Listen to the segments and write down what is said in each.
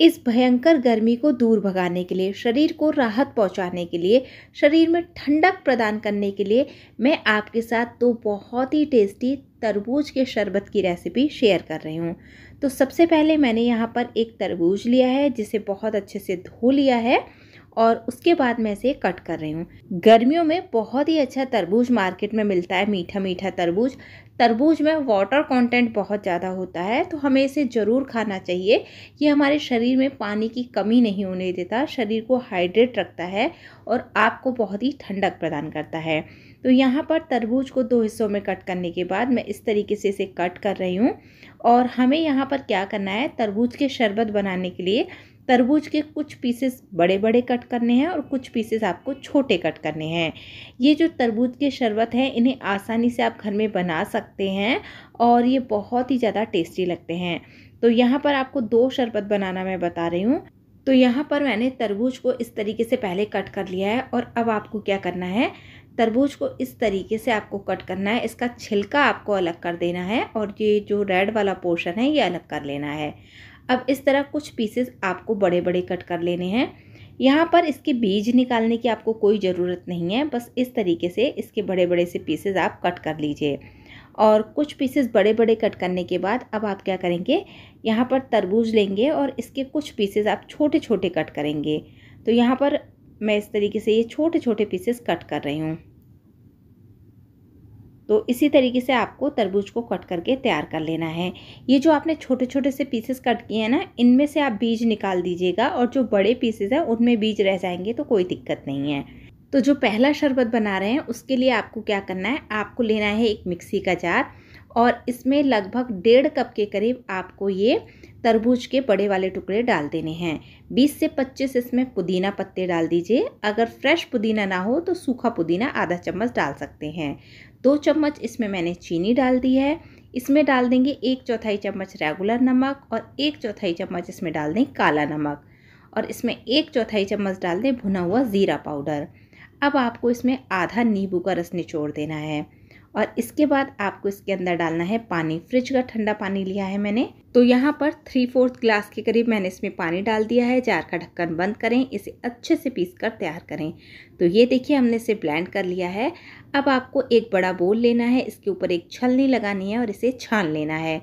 इस भयंकर गर्मी को दूर भगाने के लिए शरीर को राहत पहुंचाने के लिए शरीर में ठंडक प्रदान करने के लिए मैं आपके साथ दो बहुत ही टेस्टी तरबूज के शरबत की रेसिपी शेयर कर रही हूँ तो सबसे पहले मैंने यहाँ पर एक तरबूज लिया है जिसे बहुत अच्छे से धो लिया है और उसके बाद मैं इसे कट कर रही हूँ गर्मियों में बहुत ही अच्छा तरबूज मार्केट में मिलता है मीठा मीठा तरबूज तरबूज में वाटर कंटेंट बहुत ज़्यादा होता है तो हमें इसे ज़रूर खाना चाहिए ये हमारे शरीर में पानी की कमी नहीं होने देता शरीर को हाइड्रेट रखता है और आपको बहुत ही ठंडक प्रदान करता है तो यहाँ पर तरबूज को दो हिस्सों में कट करने के बाद मैं इस तरीके से इसे कट कर रही हूँ और हमें यहाँ पर क्या करना है तरबूज के शरबत बनाने के लिए तरबूज के कुछ पीसेस बड़े बड़े कट करने हैं और कुछ पीसेस आपको छोटे कट करने हैं ये जो तरबूज के शरबत हैं इन्हें आसानी से आप घर में बना सकते हैं और ये बहुत ही ज़्यादा टेस्टी लगते हैं तो यहाँ पर आपको दो शरबत बनाना मैं बता रही हूँ तो यहाँ पर मैंने तरबूज को इस तरीके से पहले कट कर लिया है और अब आपको क्या करना है तरबूज को इस तरीके से आपको कट करना है इसका छिलका आपको अलग कर देना है और ये जो रेड वाला पोर्शन है ये अलग कर लेना है अब इस तरह कुछ पीसेस आपको बड़े बड़े कट कर लेने हैं यहाँ पर इसके बीज निकालने की आपको कोई ज़रूरत नहीं है बस इस तरीके से इसके बड़े बड़े से पीसेस आप कट कर लीजिए और कुछ पीसेस बड़े बड़े कट करने के बाद अब आप क्या करेंगे यहाँ पर तरबूज लेंगे और इसके कुछ पीसेस आप छोटे छोटे कट करेंगे तो यहाँ पर मैं इस तरीके से ये छोटे छोटे पीसेस कट कर रही हूँ तो इसी तरीके से आपको तरबूज को कट करके तैयार कर लेना है ये जो आपने छोटे छोटे से पीसेस कट किए हैं ना इनमें से आप बीज निकाल दीजिएगा और जो बड़े पीसेस हैं उनमें बीज रह जाएंगे तो कोई दिक्कत नहीं है तो जो पहला शरबत बना रहे हैं उसके लिए आपको क्या करना है आपको लेना है एक मिक्सी का जार और इसमें लगभग डेढ़ कप के करीब आपको ये तरबूज के बड़े वाले टुकड़े डाल देने हैं 20 से 25 इसमें पुदीना पत्ते डाल दीजिए अगर फ्रेश पुदीना ना हो तो सूखा पुदीना आधा चम्मच डाल सकते हैं दो चम्मच इसमें मैंने चीनी डाल दी है इसमें डाल देंगे एक चौथाई चम्मच रेगुलर नमक और एक चौथाई चम्मच इसमें डाल दें काला नमक और इसमें एक चौथाई चम्मच डाल दें भुना हुआ ज़ीरा पाउडर अब आपको इसमें आधा नींबू का रस निचोड़ देना है और इसके बाद आपको इसके अंदर डालना है पानी फ्रिज का ठंडा पानी लिया है मैंने तो यहाँ पर थ्री फोर्थ ग्लास के करीब मैंने इसमें पानी डाल दिया है जार का ढक्कन बंद करें इसे अच्छे से पीस कर तैयार करें तो ये देखिए हमने इसे ब्लेंड कर लिया है अब आपको एक बड़ा बोल लेना है इसके ऊपर एक छलनी लगानी है और इसे छान लेना है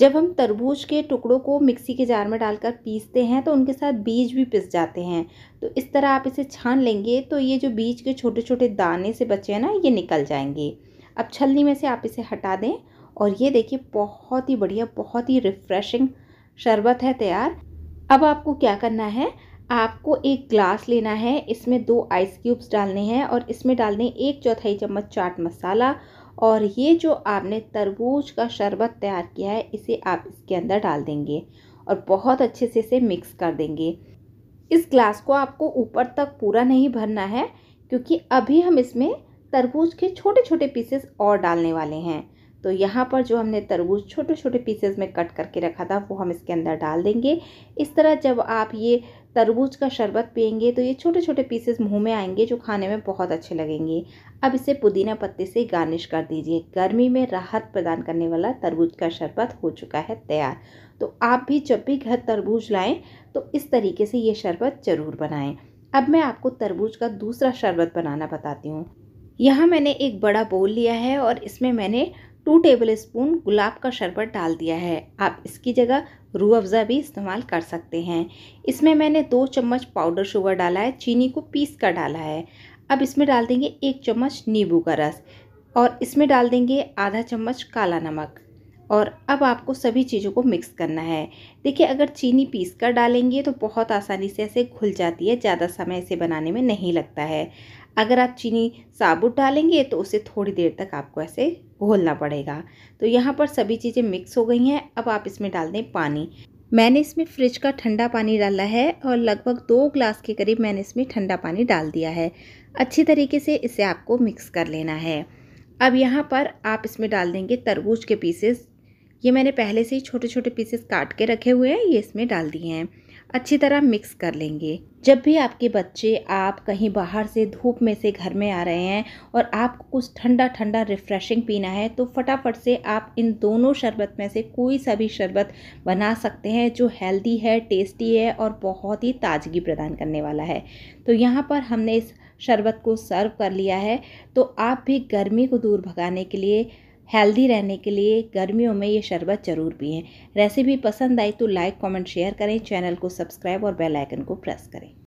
जब हम तरबूज के टुकड़ों को मिक्सी के जार में डालकर पीसते हैं तो उनके साथ बीज भी पिस जाते हैं तो इस तरह आप इसे छान लेंगे तो ये जो बीज के छोटे छोटे दाने से बचे हैं ना ये निकल जाएंगे अब छलनी में से आप इसे हटा दें और ये देखिए बहुत ही बढ़िया बहुत ही रिफ़्रेशिंग शरबत है तैयार अब आपको क्या करना है आपको एक ग्लास लेना है इसमें दो आइस क्यूब्स डालने हैं और इसमें डालने एक चौथाई चम्मच चाट मसाला और ये जो आपने तरबूज का शरबत तैयार किया है इसे आप इसके अंदर डाल देंगे और बहुत अच्छे से इसे मिक्स कर देंगे इस ग्लास को आपको ऊपर तक पूरा नहीं भरना है क्योंकि अभी हम इसमें तरबूज के छोटे छोटे पीसेस और डालने वाले हैं तो यहाँ पर जो हमने तरबूज छोटे छोटे पीसेस में कट करके रखा था वो हम इसके अंदर डाल देंगे इस तरह जब आप ये तरबूज का शरबत पियेंगे तो ये छोटे छोटे पीसेस मुंह में आएंगे जो खाने में बहुत अच्छे लगेंगे अब इसे पुदीना पत्ते से गार्निश कर दीजिए गर्मी में राहत प्रदान करने वाला तरबूज का शरबत हो चुका है तैयार तो आप भी जब भी घर तरबूज लाएँ तो इस तरीके से ये शरबत ज़रूर बनाएँ अब मैं आपको तरबूज का दूसरा शरबत बनाना बताती हूँ यहाँ मैंने एक बड़ा बोल लिया है और इसमें मैंने टू टेबल स्पून गुलाब का शरबत डाल दिया है आप इसकी जगह रू अफ़ज़ा भी इस्तेमाल कर सकते हैं इसमें मैंने दो चम्मच पाउडर शुगर डाला है चीनी को पीस कर डाला है अब इसमें डाल देंगे एक चम्मच नींबू का रस और इसमें डाल देंगे आधा चम्मच काला नमक और अब आपको सभी चीज़ों को मिक्स करना है देखिए अगर चीनी पीस कर डालेंगे तो बहुत आसानी से ऐसे घुल जाती है ज़्यादा समय इसे बनाने में नहीं लगता है अगर आप चीनी साबुत डालेंगे तो उसे थोड़ी देर तक आपको ऐसे घोलना पड़ेगा तो यहाँ पर सभी चीज़ें मिक्स हो गई हैं अब आप इसमें डाल दें पानी मैंने इसमें फ्रिज का ठंडा पानी डाला है और लगभग दो ग्लास के करीब मैंने इसमें ठंडा पानी डाल दिया है अच्छी तरीके से इसे आपको मिक्स कर लेना है अब यहाँ पर आप इसमें डाल देंगे तरबूज के पीसेस ये मैंने पहले से ही छोटे छोटे पीसेस काट के रखे हुए हैं ये इसमें डाल दिए हैं अच्छी तरह मिक्स कर लेंगे जब भी आपके बच्चे आप कहीं बाहर से धूप में से घर में आ रहे हैं और आपको कुछ ठंडा ठंडा रिफ़्रेशिंग पीना है तो फटाफट से आप इन दोनों शरबत में से कोई सा भी शरबत बना सकते हैं जो हेल्दी है टेस्टी है और बहुत ही ताजगी प्रदान करने वाला है तो यहाँ पर हमने इस शरबत को सर्व कर लिया है तो आप भी गर्मी को दूर भगाने के लिए हेल्दी रहने के लिए गर्मियों में ये शरबत ज़रूर पिएं रेसिपी पसंद आई तो लाइक कमेंट शेयर करें चैनल को सब्सक्राइब और बेल आइकन को प्रेस करें